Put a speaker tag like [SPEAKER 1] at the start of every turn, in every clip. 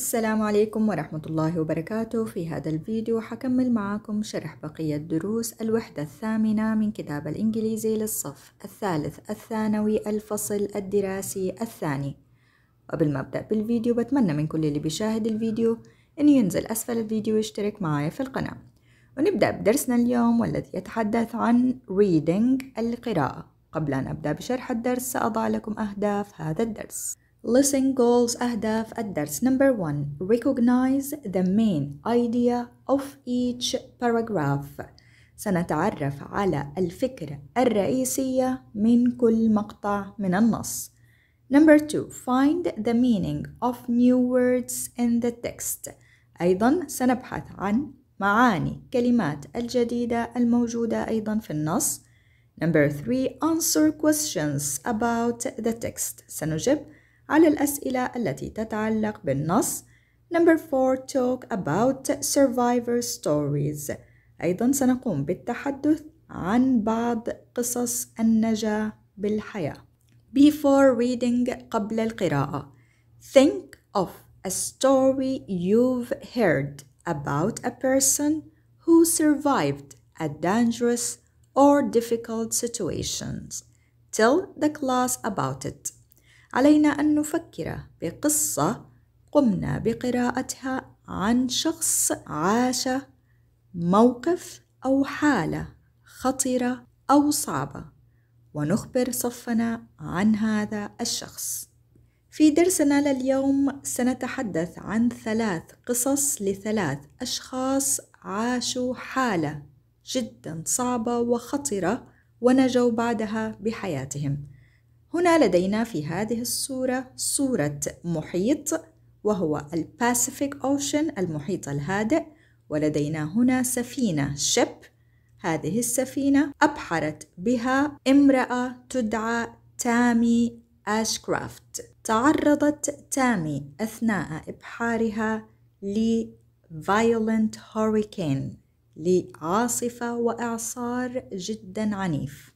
[SPEAKER 1] السلام عليكم ورحمة الله وبركاته في هذا الفيديو حكمل معاكم شرح بقية دروس الوحدة الثامنة من كتاب الإنجليزي للصف الثالث الثانوي الفصل الدراسي الثاني قبل ما أبدأ بالفيديو بتمنى من كل اللي بيشاهد الفيديو أن ينزل أسفل الفيديو ويشترك معاي في القناة ونبدأ بدرسنا اليوم والذي يتحدث عن reading القراءة قبل أن أبدأ بشرح الدرس سأضع لكم أهداف هذا الدرس listen goals أهداف الدرس number one recognize the main idea of each paragraph سنتعرف على الفكرة الرئيسية من كل مقطع من النص number two find the meaning of new words in the text أيضا سنبحث عن معاني كلمات الجديدة الموجودة أيضا في النص number three answer questions about the text سنجب على الأسئلة التي تتعلق بالنص Number 4 Talk about survivor stories أيضا سنقوم بالتحدث عن بعض قصص النجاة بالحياة Before reading قبل القراءة Think of a story you've heard about a person who survived a dangerous or difficult situations. Tell the class about it. علينا أن نفكر بقصة قمنا بقراءتها عن شخص عاش موقف أو حالة خطرة أو صعبة ونخبر صفنا عن هذا الشخص في درسنا لليوم سنتحدث عن ثلاث قصص لثلاث أشخاص عاشوا حالة جدا صعبة وخطرة ونجوا بعدها بحياتهم هنا لدينا في هذه الصورة صورة محيط وهو الباسيفيك أوشن المحيط الهادئ ولدينا هنا سفينة شيب هذه السفينة أبحرت بها امرأة تدعى تامي أشكرافت تعرضت تامي أثناء إبحارها ل violent hurricane لعاصفة وإعصار جدا عنيف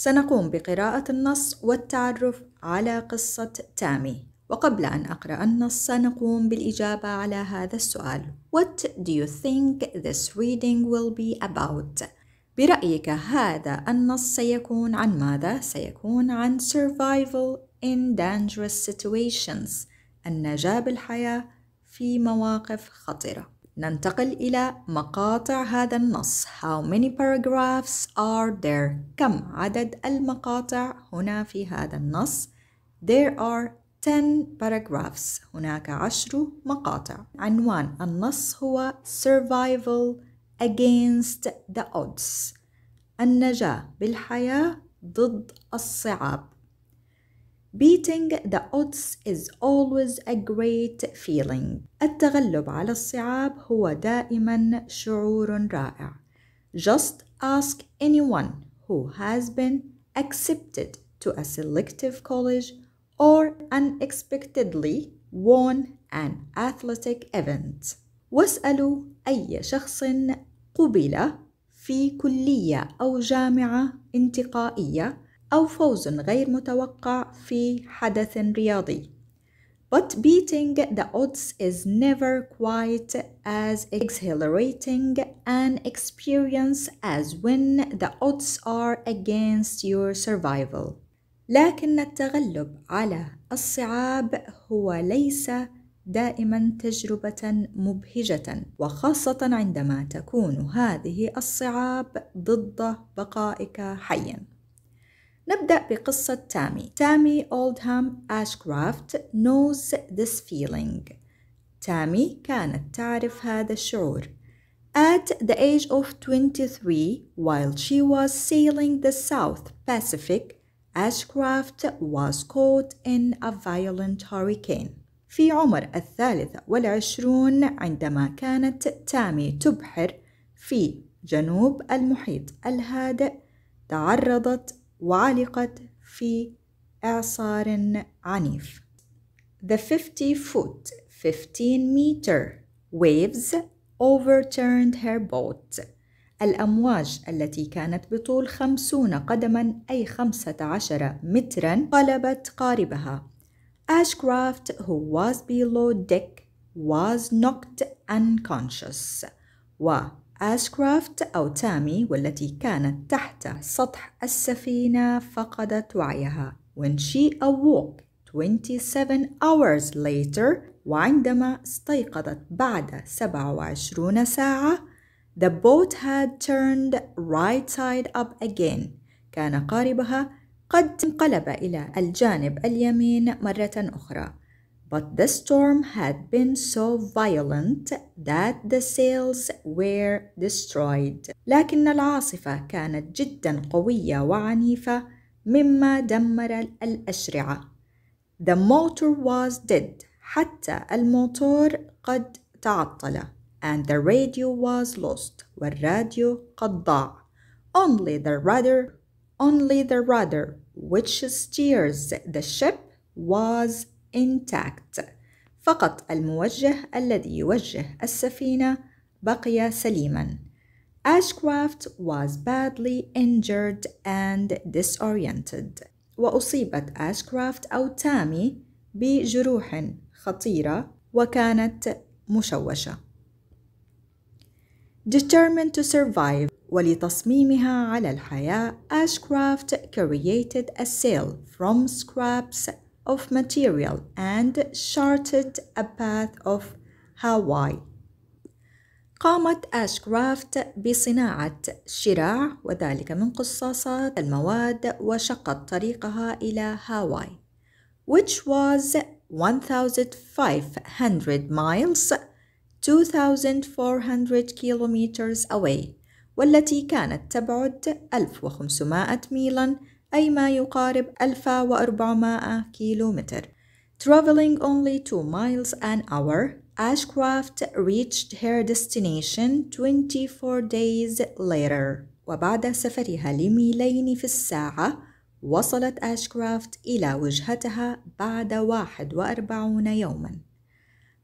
[SPEAKER 1] سنقوم بقراءة النص والتعرف على قصة تامي وقبل أن أقرأ النص سنقوم بالإجابة على هذا السؤال What do you think this reading will be about? برأيك هذا النص سيكون عن ماذا؟ سيكون عن survival in dangerous situations النجاة بالحياة في مواقف خطره ننتقل إلى مقاطع هذا النص How many paragraphs are there? كم عدد المقاطع هنا في هذا النص؟ There are 10 paragraphs هناك عشر مقاطع عنوان النص هو Survival against the odds النجاة بالحياة ضد الصعاب Beating the odds is always a great feeling. التغلب على الصعاب هو دائما شعور رائع. Just ask anyone who has been accepted to a selective college or unexpectedly won an athletic event. واسألوا أي شخص قبل في كلية أو جامعة انتقائية أو فوز غير متوقع في حدث رياضي. But beating the odds is never quite as exhilarating an experience as when the odds are against your survival. لكن التغلب على الصعاب هو ليس دائما تجربة مبهجة وخاصة عندما تكون هذه الصعاب ضد بقائك حيا. نبدأ بقصة تامي تامي أولدهام أشكرافت knows this feeling تامي كانت تعرف هذا الشعور At the age of 23, while she was sailing the South Pacific, Ashcraft was caught in a violent hurricane. في عمر الثالثة والعشرون عندما كانت تامي تبحر في جنوب المحيط الهادئ تعرضت وعلقت في إعصار عنيف. The 50 foot 15 meter waves overturned her boat. الأمواج التي كانت بطول خمسون قدما أي خمسة عشر مترا قلبت قاربها. Ashcraft who was below deck was knocked unconscious. و آشكرافت أو تامي والتي كانت تحت سطح السفينة فقدت وعيها when she awoke 27 hours later وعندما استيقظت بعد 27 ساعة the boat had turned right side up again كان قاربها قد انقلب إلى الجانب اليمين مرة أخرى But the storm had been so violent that the sails were destroyed. لكن العاصفة كانت جدا قوية وعنيفة مما دمر الأشرعة. The motor was dead. حتى الموتور قد تعطل. And the radio was lost. والراديو قد ضاع. Only the rudder, only the rudder which steers the ship was intact فقط الموجه الذي يوجه السفينة بقي سليماً Ashcraft was badly injured and disoriented وأصيبت أشكرافت أو تامي بجروح خطيرة وكانت مشوشة. Determined to survive ولتصميمها على الحياة أشكرافت created a sail from scraps of material and charted a path of Hawaii. قامت أشكرافت بصناعة شراع وذلك من قصاصات المواد وشقت طريقها إلى هاواي which was 1500 miles 2400 kilometers away والتي كانت تبعد 1500 ميلاً أي ما يقارب 1400 كيلومتر Traveling only 2 miles an hour, Ashcroft reached her destination 24 days later. وبعد سفرها لميلين في الساعة، وصلت أشكرافت إلى وجهتها بعد 41 يوماً.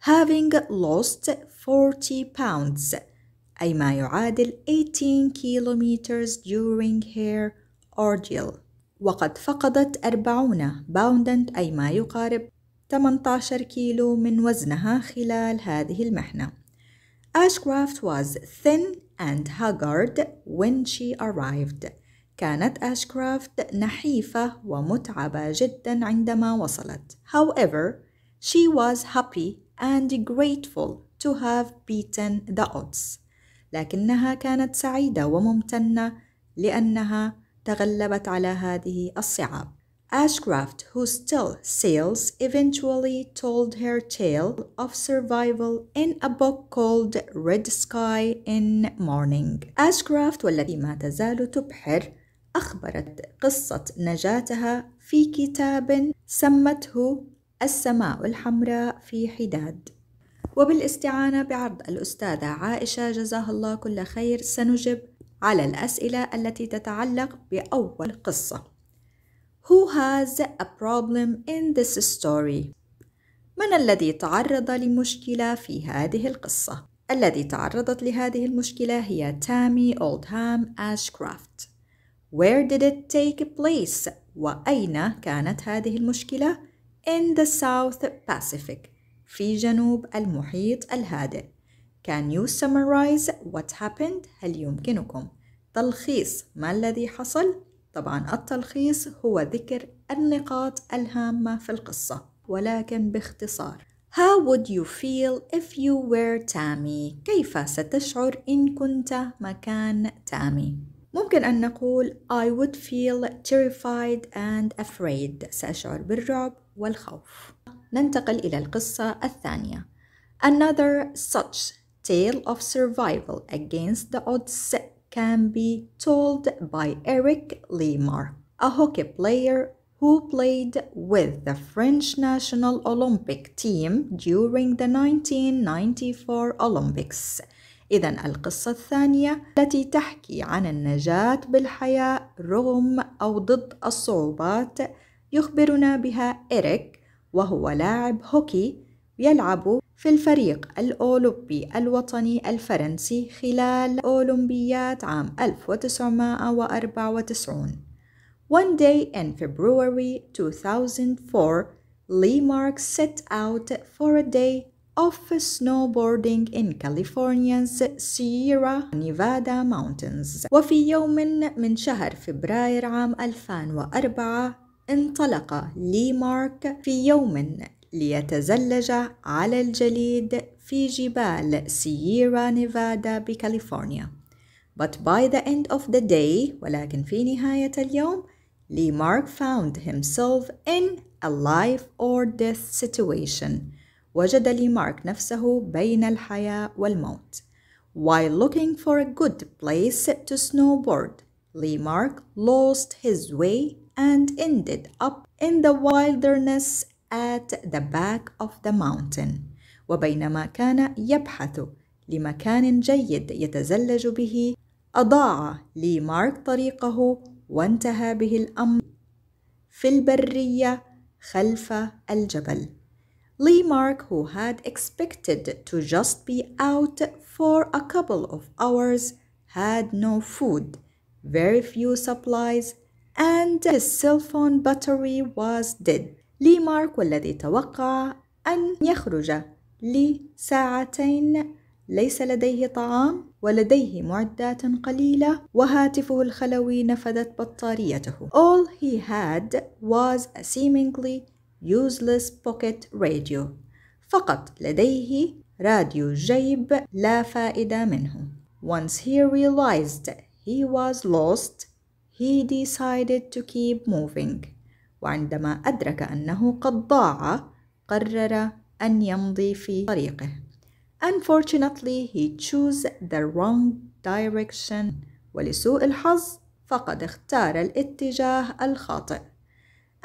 [SPEAKER 1] Having lost 40 pounds أي ما يعادل 18 kilometers during her ordeal وقد فقدت 40 باونداً أي ما يقارب 18 كيلو من وزنها خلال هذه المحنة. Ashcraft was thin and haggard when she arrived. كانت أشكرافت نحيفة ومتعبة جدا عندما وصلت. However, she was happy and grateful to have beaten the odds. لكنها كانت سعيدة وممتنة لأنها تغلبت على هذه الصعاب. Ashcraft, who still sails, eventually told her tale of survival in a book called Red Sky in Morning. Ashcraft والتي ما تزال تبحر أخبرت قصة نجاتها في كتاب سمته السماء الحمراء في حداد. وبالاستعانة بعرض الأستاذة عائشة جزاها الله كل خير سنجب على الأسئلة التي تتعلق بأول قصة. Who has a problem in this story? من الذي تعرض لمشكلة في هذه القصة؟ الذي تعرضت لهذه المشكلة هي تامي أولدهام أشكرافت. Where did it take place? وأين كانت هذه المشكلة؟ In the South Pacific. في جنوب المحيط الهادئ. Can you summarize what happened؟ هل يمكنكم تلخيص ما الذي حصل؟ طبعا التلخيص هو ذكر النقاط الهامة في القصة ولكن باختصار How would you feel if you were Tammy؟ كيف ستشعر إن كنت مكان Tammy? ممكن أن نقول I would feel terrified and afraid سأشعر بالرعب والخوف ننتقل إلى القصة الثانية Another such Tale of Survival Against the Odds can be told by Eric Lemar, a hockey player who played with the French national Olympic team during the 1994 Olympics. إذا القصة الثانية التي تحكي عن النجاة بالحياة رغم أو ضد الصعوبات يخبرنا بها إريك وهو لاعب هوكي يلعب في الفريق الأولمبي الوطني الفرنسي خلال أولمبيات عام 1994 One day in February 2004 Lee Mark set out for a day of snowboarding in California's Sierra Nevada Mountains وفي يوم من شهر فبراير عام 2004 انطلق لي مارك في يوم ليتزلج على الجليد في جبال سييرا نيفادا بكاليفورنيا But by the end of the day ولكن في نهاية اليوم Mark found himself in a life or death situation وجد مارك نفسه بين الحياة والموت While looking for a good place to snowboard, Lemark lost his way and ended up in the wilderness at the back of the mountain وبينما كان يبحث لمكان جيد يتزلج به أضاع لي مارك طريقه وانتهى به الأمر في البرية خلف الجبل لي who had expected to just be out for a couple of hours had no food very few supplies and his cell phone battery was dead لمارك والذي توقع أن يخرج لساعتين ليس لديه طعام ولديه معدات قليلة وهاتفه الخلوي نفذت بطاريته. All he had was a seemingly useless pocket radio. فقط لديه راديو جيب لا فائدة منه. Once he realized he was lost, he decided to keep moving. وعندما أدرك أنه قد ضاع قرر أن يمضي في طريقه. Unfortunately, he chose the wrong direction ولسوء الحظ فقد اختار الاتجاه الخاطئ.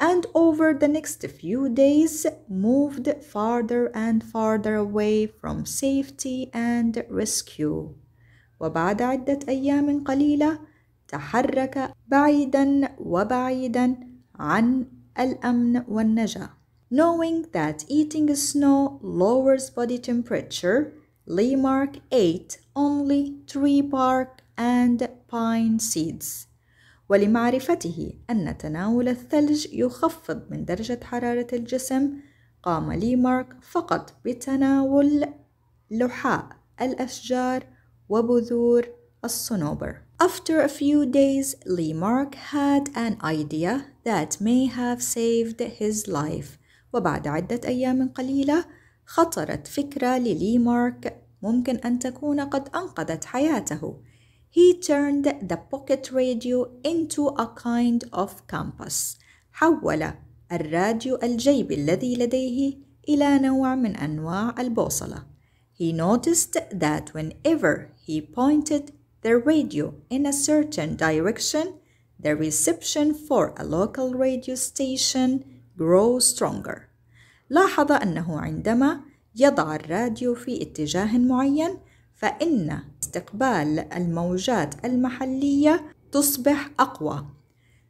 [SPEAKER 1] And over the next few days moved farther and farther away from safety and rescue. وبعد عدة أيام قليلة تحرك بعيدا وبعيدا عن الأمن والنجاة. Knowing that eating snow lowers body temperature, Lemark ate only tree bark and pine seeds. ولمعرفته أن تناول الثلج يخفض من درجة حرارة الجسم، قام ليمارك فقط بتناول لحاء الأشجار وبذور الصنوبر. After a few days, Lee Mark had an idea that may have saved his life. وبعد عدة أيام قليلة خطرت فكرة مارك ممكن أن تكون قد أنقذت حياته. He turned the pocket radio into a kind of compass. حول الراديو الجيبي الذي لديه إلى نوع من أنواع البوصلة. He noticed that whenever he pointed the radio in a certain direction, the reception for a local radio station grows stronger. لاحظ أنه عندما يضع الراديو في اتجاه معين فإن استقبال الموجات المحلية تصبح أقوى.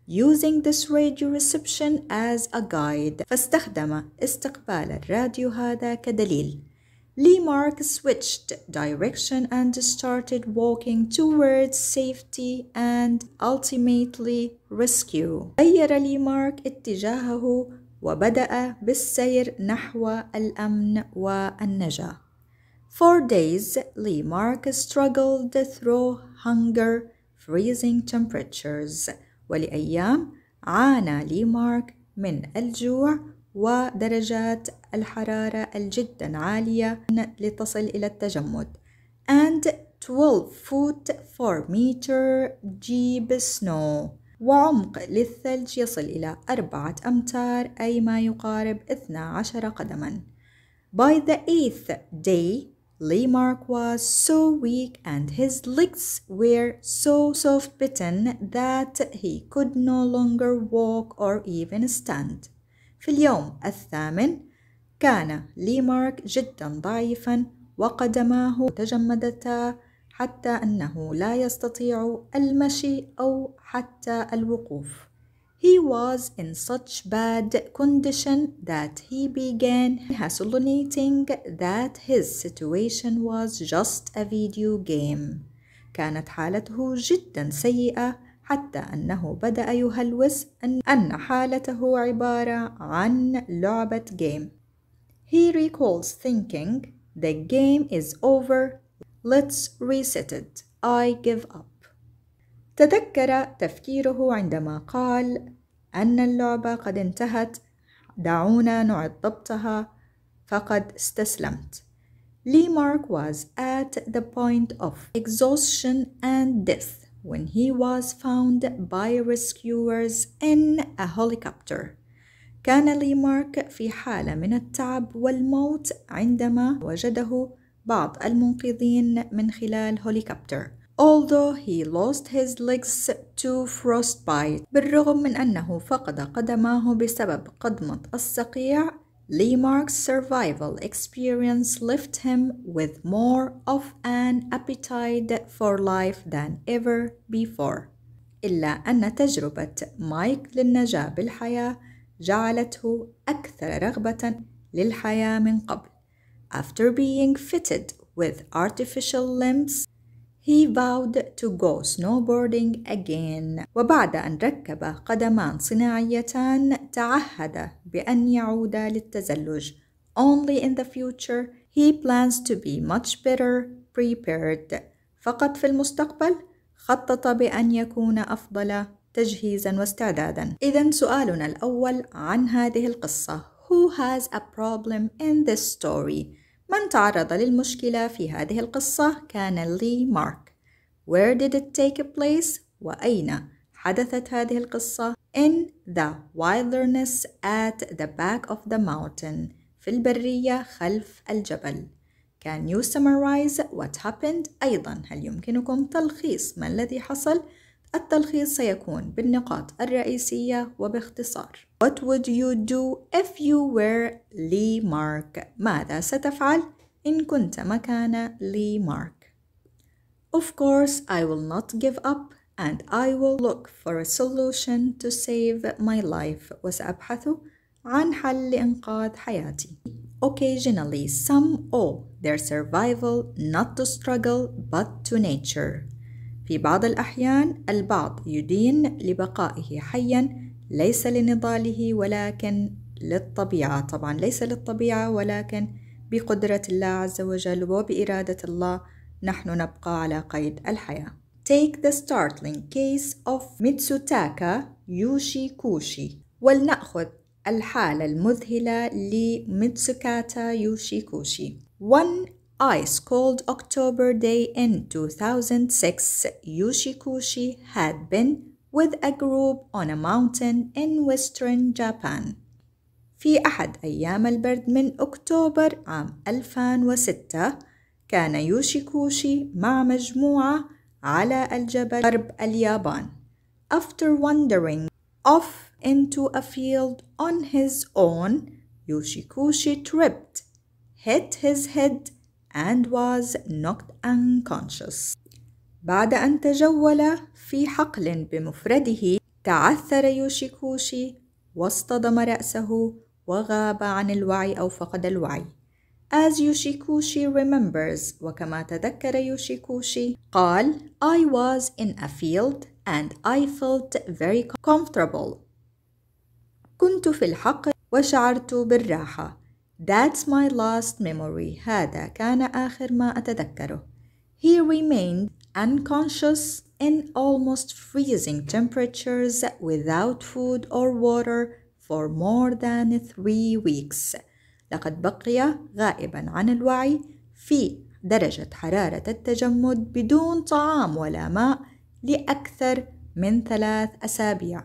[SPEAKER 1] Using this radio reception as a guide فاستخدم استقبال الراديو هذا كدليل. Mark switched direction and started walking towards safety and ultimately rescue. غير مارك اتجاهه وبدأ بالسير نحو الأمن والنجاة. For days, Mark struggled through hunger, freezing temperatures. ولأيام عانى مارك من الجوع ودرجات الحرارة الجدا عالية لتصل إلى التجمد and 12 foot 4 meter deep snow وعمق للثلج يصل إلى أربعة أمتار أي ما يقارب 12 قدما By the eighth day, Mark was so weak and his legs were so soft-bitten that he could no longer walk or even stand. في اليوم الثامن كان ليمارك جدا ضعيفا وقدماه تجمدتا حتى أنه لا يستطيع المشي أو حتى الوقوف. He was in such bad condition that he began hallucinating that his situation was just a video game. كانت حالته جدا سيئة حتى أنه بدأ يهلوس أن حالته عبارة عن لعبة جيم. He recalls thinking the game is over let's reset it I give up. تذكر تفكيره عندما قال أن اللعبة قد انتهت دعونا نعد ضبطها فقد استسلمت. Lee Mark was at the point of exhaustion and death. when he was found by rescuers in a helicopter. كان ليمارك في حالة من التعب والموت عندما وجده بعض المنقذين من خلال هوليكوبتر. Although he lost his legs to frostbite بالرغم من أنه فقد قدماه بسبب قدمة الصقيع Lamarck's survival experience left him with more of an appetite for life than ever before إلا أن تجربة مايك للنجاة بالحياة جعلته أكثر رغبة للحياة من قبل After being fitted with artificial limbs He vowed to go snowboarding again وبعد أن ركب قدمان صناعيتان تعهد بأن يعود للتزلج Only in the future he plans to be much better prepared فقط في المستقبل خطط بأن يكون أفضل تجهيزا واستعدادا إذا سؤالنا الأول عن هذه القصة Who has a problem in this story؟ من تعرض للمشكلة في هذه القصة كان لي مارك Where did it take place؟ وأين حدثت هذه القصة؟ In the wilderness at the back of the mountain في البرية خلف الجبل Can you summarize what happened؟ أيضا هل يمكنكم تلخيص ما الذي حصل؟ التلخيص سيكون بالنقاط الرئيسية وباختصار What would you do if you were Lee Mark؟ ماذا ستفعل إن كنت مكان Lee Mark؟ Of course I will not give up and I will look for a solution to save my life وسأبحث عن حل لإنقاذ حياتي occasionally some owe their survival not to struggle but to nature في بعض الأحيان البعض يدين لبقائه حيا ليس لنضاله ولكن للطبيعة طبعا ليس للطبيعة ولكن بقدرة الله عز وجل وبإرادة الله نحن نبقى على قيد الحياة Take the startling case of Mitsutaka Yoshikushi ولنأخذ الحالة المذهلة لميتسوكاتا يوشيكوشي One ice cold October day in 2006, Yoshikushi had been with a group on a mountain in western Japan. في أحد أيام البرد من أكتوبر عام 2006 كان يوشيكوشي مع مجموعة على الجبل غرب اليابان. After wandering off into a field on his own, Yoshikushi tripped, hit his head and was knocked unconscious. بعد أن تجول في حقل بمفرده تعثر يوشيكوشي واصطدم رأسه وغاب عن الوعي أو فقد الوعي. As Yoshikushi remembers وكما تذكر يوشيكوشي قال I was in a field and I felt very comfortable. كنت في الحقل وشعرت بالراحة. That's my last memory هذا كان آخر ما أتذكره He remained unconscious in almost freezing temperatures without food or water for more than three weeks لقد بقي غائبا عن الوعي في درجة حرارة التجمد بدون طعام ولا ماء لأكثر من ثلاث أسابيع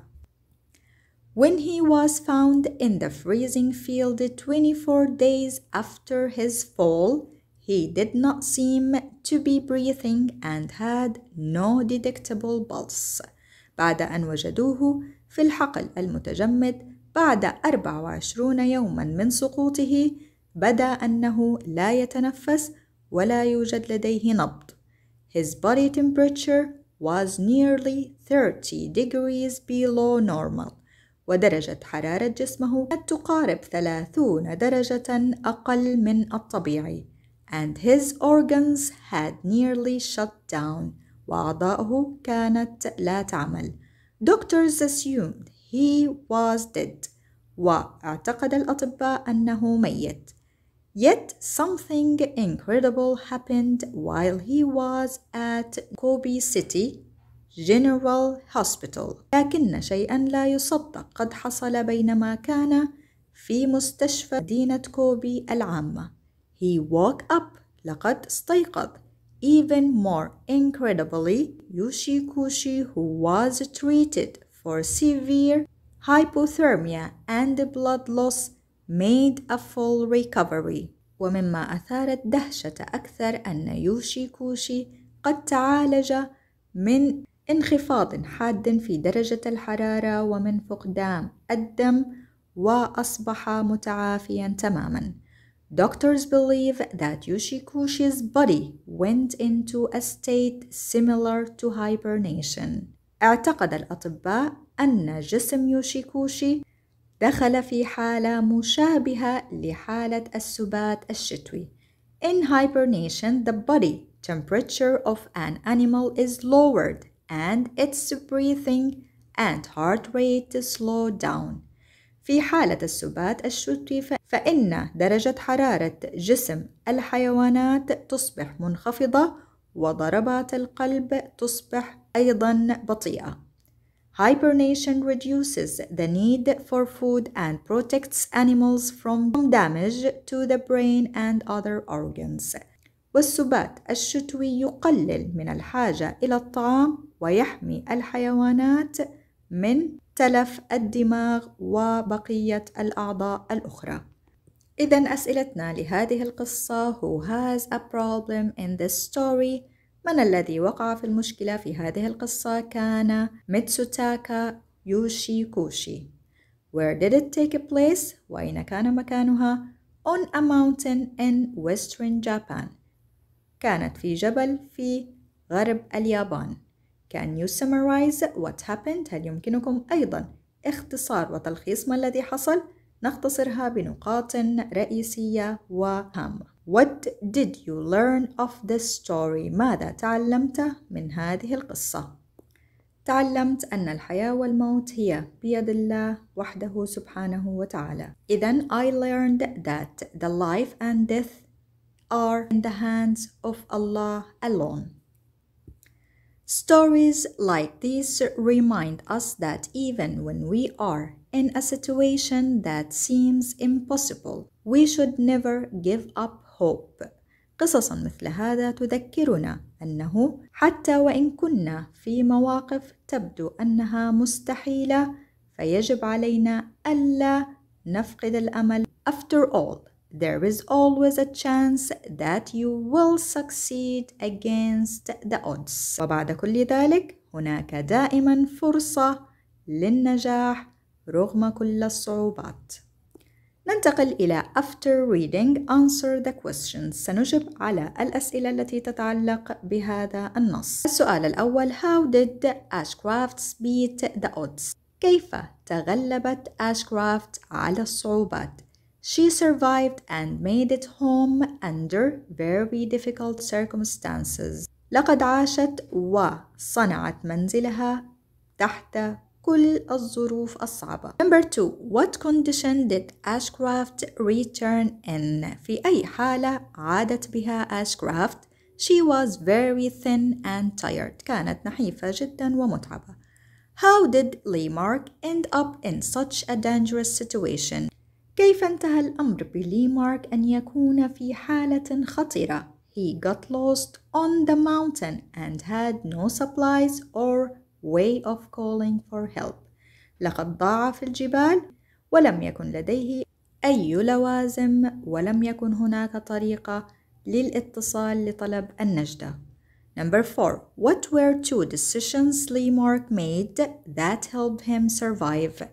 [SPEAKER 1] when he was found in the freezing field 24 days after his fall, he did not seem to be breathing and had no detectable pulse بعد أن وجدوه في الحقل المتجمد بعد 24 يوما من سقوطه بدا أنه لا يتنفس ولا يوجد لديه نبض His body temperature was nearly 30 degrees below normal ودرجة حرارة جسمه قد تقارب 30 درجة أقل من الطبيعي and his organs had nearly shut down وأعضاؤه كانت لا تعمل Doctors assumed he was dead واعتقد الأطباء أنه ميت Yet something incredible happened while he was at Kobe City جنرال هوسبيتال لكن شيئا لا يصدق قد حصل بينما كان في مستشفى مدينة كوبي العامة He woke up لقد استيقظ Even more incredibly Yoshikushi who was treated for severe hypothermia and blood loss made a full recovery ومما أثار الدهشة أكثر أن كوشي قد تعالج من انخفاض حاد في درجة الحرارة ومن فقدان الدم وأصبح متعافيا تماما. Doctors believe that Yoshikushi's body went into a state similar to hibernation. اعتقد الأطباء أن جسم يوشيكوشي دخل في حالة مشابهة لحالة السبات الشتوي. In hibernation, the body temperature of an animal is lowered and its breathing and heart rate to slow down. في حالة السبات الشتوي فإن درجة حرارة جسم الحيوانات تصبح منخفضة وضربات القلب تصبح أيضا بطيئة. Hibernation reduces the need for food and protects animals from damage to the brain and other organs. والسبات الشتوي يقلل من الحاجة إلى الطعام ويحمي الحيوانات من تلف الدماغ وبقية الأعضاء الأخرى. إذا أسئلتنا لهذه القصة Who has a problem in this story؟ من الذي وقع في المشكلة في هذه القصة كان ميتسوتاكا يوشي كوشي. Where did it take place؟ وأين كان مكانها؟ On a mountain in western Japan. كانت في جبل في غرب اليابان Can you summarize what happened؟ هل يمكنكم أيضا اختصار وتلخيص ما الذي حصل؟ نختصرها بنقاط رئيسية وهامة What did you learn of this story؟ ماذا تعلمت من هذه القصة؟ تعلمت أن الحياة والموت هي بيد الله وحده سبحانه وتعالى. إذا I learned that the life and death are in the hands of Allah alone. Stories like this remind us that even when we are in a situation that seems impossible, we should never give up hope. قصصا مثل هذا تذكرنا أنه حتى وإن كنا في مواقف تبدو أنها مستحيلة فيجب علينا ألا نفقد الأمل. After all, there is always a chance that you will succeed against the odds وبعد كل ذلك هناك دائما فرصة للنجاح رغم كل الصعوبات ننتقل إلى after reading answer the questions سنجب على الأسئلة التي تتعلق بهذا النص السؤال الأول how did Ashcraft beat the odds؟ كيف تغلبت أشكرافت على الصعوبات؟ She survived and made it home under very difficult circumstances. لقد عاشت وصنعت منزلها تحت كل الظروف الصعبة. Number two, what condition did Ashcraft return in? في أي حالة عادت بها Ashcraft? She was very thin and tired. كانت نحيفة جدا ومتعبة. How did Lemark end up in such a dangerous situation? كيف انتهى الأمر مارك أن يكون في حالة خطرة؟ He got lost on the mountain and had no supplies or way of calling for help. لقد ضاع في الجبال ولم يكن لديه أي لوازم ولم يكن هناك طريقة للاتصال لطلب النجدة. Number four. What were two decisions Mark made that helped him survive?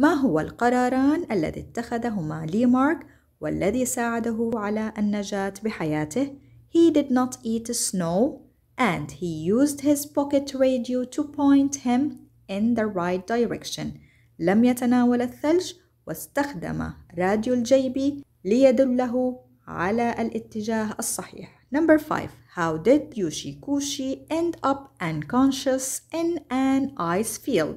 [SPEAKER 1] ما هو القراران الذي اتخذهما ليمارك والذي ساعده على النجاة بحياته؟ He did not eat snow and he used his pocket radio to point him in the right direction. لم يتناول الثلج واستخدم راديو الجيبي ليدله على الاتجاه الصحيح. Number five. How did Yoshikoshi end up unconscious in an ice field?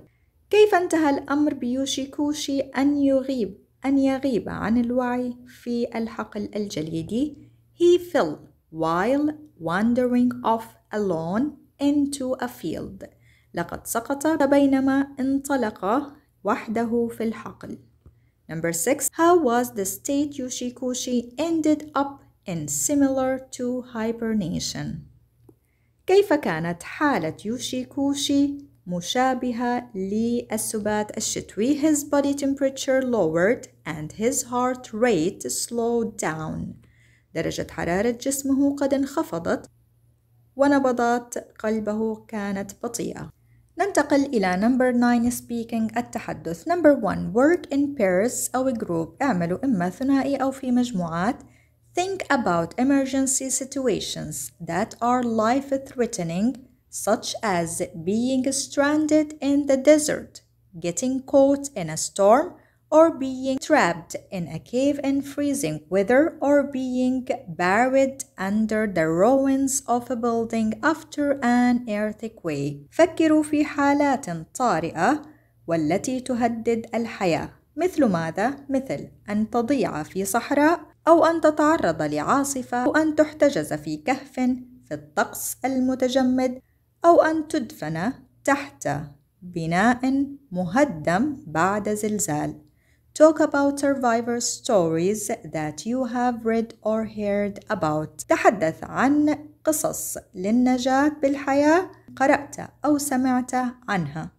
[SPEAKER 1] كيف انتهى الأمر بيوشيكوشي أن يغيب أن يغيب عن الوعي في الحقل الجليدي He fell while wandering off alone into a field لقد سقط بينما انطلق وحده في الحقل Number 6 How was the state Yoshikoshi ended up in similar to hibernation? كيف كانت حالة يوشيكوشي مشابهة للسبات الشتوي his body temperature lowered and his heart rate slowed down درجة حرارة جسمه قد انخفضت ونبضات قلبه كانت بطيئة ننتقل إلى number 9 speaking التحدث number 1 work in pairs أو group اعملوا إما ثنائي أو في مجموعات think about emergency situations that are life threatening such as being stranded in the desert, getting caught in a storm, or being trapped in a cave in freezing weather, or being buried under the ruins of a building after an earthquake. فكروا في حالات طارئة والتي تهدد الحياة. مثل ماذا؟ مثل أن تضيع في صحراء أو أن تتعرض لعاصفة أو أن تحتجز في كهف في الطقس المتجمد أو أن تدفن تحت بناء مهدم بعد زلزال. Talk about survivor stories that you have read or heard about. تحدث عن قصص للنجاة بالحياة قرأت أو سمعت عنها.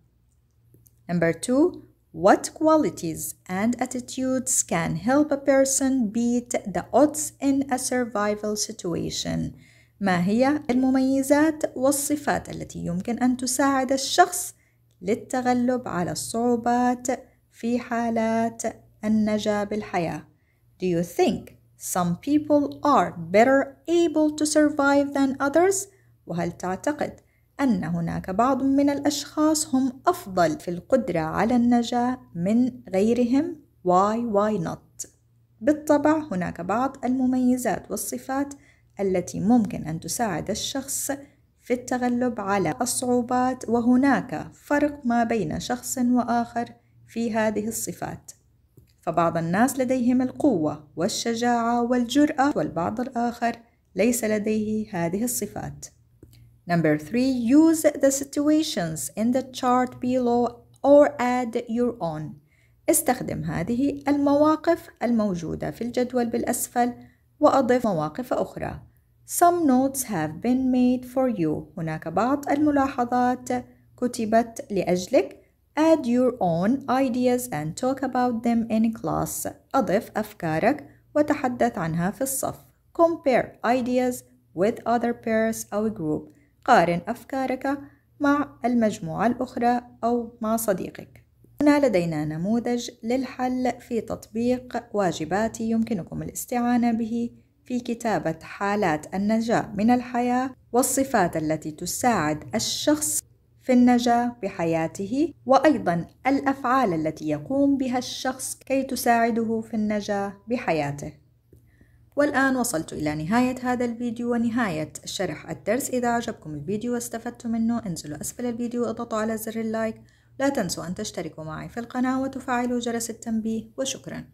[SPEAKER 1] Number two, what qualities and attitudes can help a person beat the odds in a survival situation? ما هي المميزات والصفات التي يمكن أن تساعد الشخص للتغلب على الصعوبات في حالات النجاة بالحياة؟ Do you think some people are better able to survive than others؟ وهل تعتقد أن هناك بعض من الأشخاص هم أفضل في القدرة على النجاة من غيرهم؟ Why why not؟ بالطبع هناك بعض المميزات والصفات التي ممكن أن تساعد الشخص في التغلب على الصعوبات وهناك فرق ما بين شخص وآخر في هذه الصفات فبعض الناس لديهم القوة والشجاعة والجرأة والبعض الآخر ليس لديه هذه الصفات Number three, use the situations in the chart below or add your own. استخدم هذه المواقف الموجودة في الجدول بالأسفل وأضف مواقف أخرى Some notes have been made for you هناك بعض الملاحظات كتبت لأجلك Add your own ideas and talk about them in class أضف أفكارك وتحدث عنها في الصف Compare ideas with other pairs أو group قارن أفكارك مع المجموعة الأخرى أو مع صديقك هنا لدينا نموذج للحل في تطبيق واجباتي يمكنكم الاستعانة به في كتابة حالات النجاة من الحياة والصفات التي تساعد الشخص في النجاة بحياته وأيضا الأفعال التي يقوم بها الشخص كي تساعده في النجاة بحياته والآن وصلت إلى نهاية هذا الفيديو ونهاية شرح الدرس إذا عجبكم الفيديو واستفدتم منه انزلوا أسفل الفيديو واضغطوا على زر اللايك لا تنسوا أن تشتركوا معي في القناة وتفعلوا جرس التنبيه وشكراً